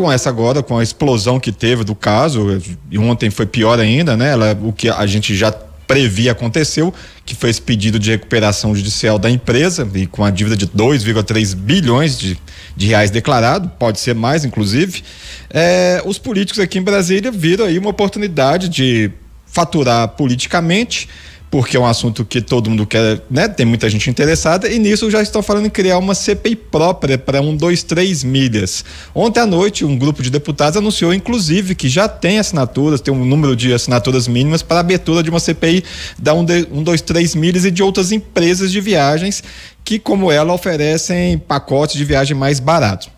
com essa agora, com a explosão que teve do caso, e ontem foi pior ainda, né? Ela, o que a gente já previa aconteceu, que foi esse pedido de recuperação judicial da empresa e com a dívida de 2,3 bilhões de, de reais declarado, pode ser mais, inclusive. É, os políticos aqui em Brasília viram aí uma oportunidade de faturar politicamente porque é um assunto que todo mundo quer, né? Tem muita gente interessada e nisso já estão falando em criar uma CPI própria para um, dois, três milhas. Ontem à noite, um grupo de deputados anunciou, inclusive, que já tem assinaturas, tem um número de assinaturas mínimas para a abertura de uma CPI da um, de, um dois, três milhas e de outras empresas de viagens que, como ela, oferecem pacotes de viagem mais baratos.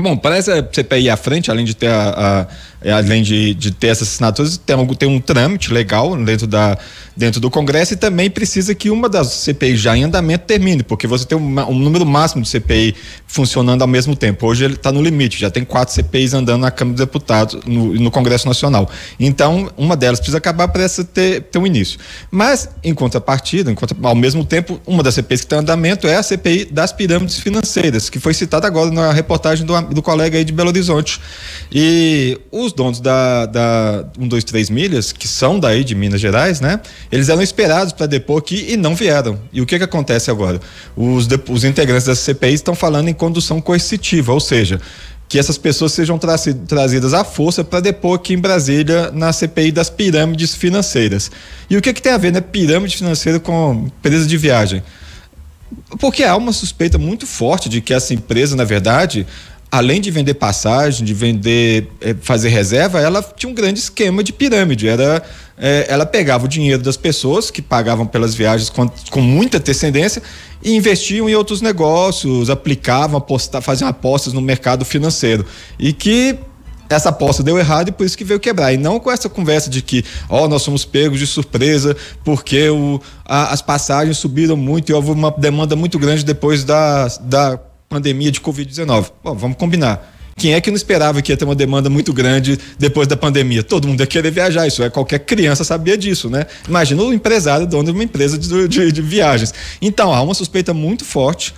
Bom, para essa CPI à frente, além de ter a, a é, além de, de ter essas assinaturas, tem, algum tem um trâmite legal dentro, da, dentro do Congresso e também precisa que uma das CPI já em andamento termine, porque você tem um, um número máximo de CPI funcionando ao mesmo tempo. Hoje ele está no limite, já tem quatro CPIs andando na Câmara dos Deputados, no, no Congresso Nacional. Então, uma delas precisa acabar para essa ter, ter um início. Mas, em contrapartida, em contra, ao mesmo tempo, uma das CPIs que está em andamento é a CPI das pirâmides financeiras, que foi citada agora na reportagem do, do colega aí de Belo Horizonte. E os os donos da, da 123 Milhas, que são daí de Minas Gerais, né? Eles eram esperados para depor aqui e não vieram. E o que, que acontece agora? Os, os integrantes da CPI estão falando em condução coercitiva, ou seja, que essas pessoas sejam tra trazidas à força para depor aqui em Brasília na CPI das pirâmides financeiras. E o que, que tem a ver, né? Pirâmide financeira com empresa de viagem? Porque há uma suspeita muito forte de que essa empresa, na verdade, além de vender passagem, de vender, eh, fazer reserva, ela tinha um grande esquema de pirâmide. Era, é, ela pegava o dinheiro das pessoas que pagavam pelas viagens com, com muita descendência e investiam em outros negócios, aplicavam, faziam apostas no mercado financeiro. E que essa aposta deu errado e por isso que veio quebrar. E não com essa conversa de que, ó, oh, nós somos pegos de surpresa porque o, a, as passagens subiram muito e houve uma demanda muito grande depois da, da pandemia de Covid-19. Bom, vamos combinar. Quem é que não esperava que ia ter uma demanda muito grande depois da pandemia? Todo mundo ia querer viajar, isso é qualquer criança sabia disso, né? Imagina o empresário dono de uma empresa de, de, de viagens. Então, há uma suspeita muito forte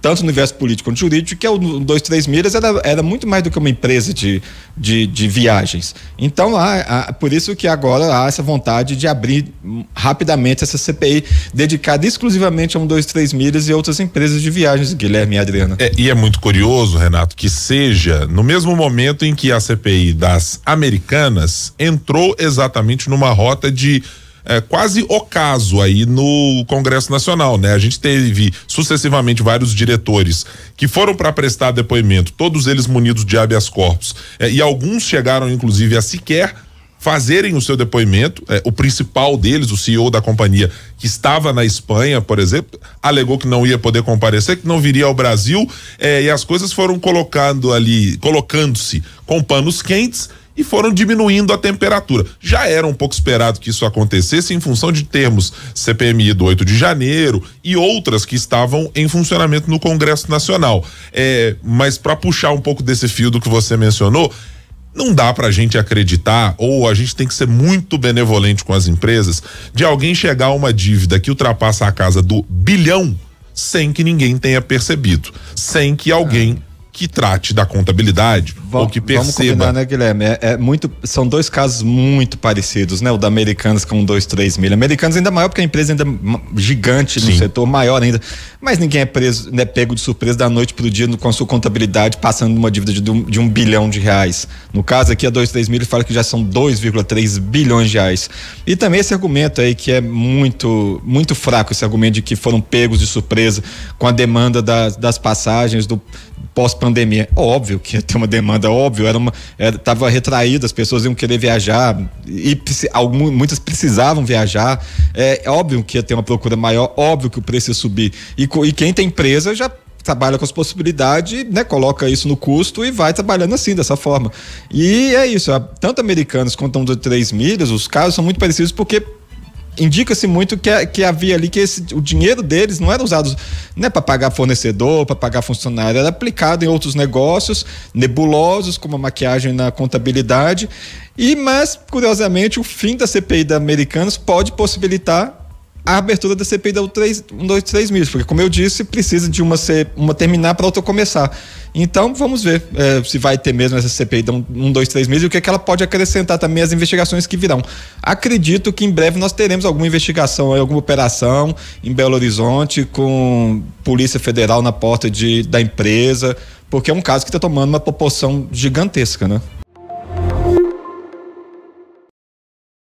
tanto no universo político quanto jurídico, que é o 23 Milhas era, era muito mais do que uma empresa de, de, de viagens. Então, há, há, por isso que agora há essa vontade de abrir rapidamente essa CPI dedicada exclusivamente a 23 Milhas e outras empresas de viagens, Guilherme e Adriana. É, e é muito curioso, Renato, que seja no mesmo momento em que a CPI das Americanas entrou exatamente numa rota de é, quase ocaso aí no Congresso Nacional, né? A gente teve sucessivamente vários diretores que foram para prestar depoimento, todos eles munidos de habeas corpus, é, e alguns chegaram inclusive a sequer fazerem o seu depoimento. É, o principal deles, o CEO da companhia, que estava na Espanha, por exemplo, alegou que não ia poder comparecer, que não viria ao Brasil, é, e as coisas foram colocando ali, colocando-se com panos quentes e foram diminuindo a temperatura. Já era um pouco esperado que isso acontecesse em função de termos CPMI do 8 de janeiro e outras que estavam em funcionamento no Congresso Nacional. É, mas para puxar um pouco desse fio do que você mencionou, não dá para a gente acreditar, ou a gente tem que ser muito benevolente com as empresas, de alguém chegar a uma dívida que ultrapassa a casa do bilhão sem que ninguém tenha percebido, sem que alguém que trate da contabilidade Vam, ou que perceba. Vamos combinar, né, Guilherme? É, é, muito, são dois casos muito parecidos, né? O da Americanas com 2, 3 mil. Americanas ainda é maior, porque a empresa ainda é gigante no Sim. setor, maior ainda. Mas ninguém é preso, né, pego de surpresa da noite para o dia com a sua contabilidade, passando uma dívida de, de um bilhão de reais. No caso aqui, a 2, 3 mil, ele fala que já são 2,3 bilhões de reais. E também esse argumento aí que é muito, muito fraco, esse argumento de que foram pegos de surpresa com a demanda das, das passagens, do, pós-pandemia. Óbvio que ia ter uma demanda, óbvio, era uma. Estava retraída, as pessoas iam querer viajar, e algumas, muitas precisavam viajar. É, é, óbvio que ia ter uma procura maior, óbvio que o preço ia subir. E, e quem tem empresa já trabalha com as possibilidades, né, coloca isso no custo e vai trabalhando assim, dessa forma. E é isso, tanto americanos quanto um de três milhas, os casos são muito parecidos porque indica-se muito que, é, que havia ali que esse, o dinheiro deles não era usado né, para pagar fornecedor, para pagar funcionário, era aplicado em outros negócios nebulosos, como a maquiagem na contabilidade. E, mas, curiosamente, o fim da CPI da Americanos pode possibilitar a abertura da CPI da 3, 1, 2, 3 mil, porque, como eu disse, precisa de uma, ser, uma terminar para outra começar. Então, vamos ver é, se vai ter mesmo essa CPI da 1, 2, 3 mil e o que, é que ela pode acrescentar também às investigações que virão. Acredito que em breve nós teremos alguma investigação, alguma operação em Belo Horizonte com Polícia Federal na porta de, da empresa, porque é um caso que está tomando uma proporção gigantesca, né?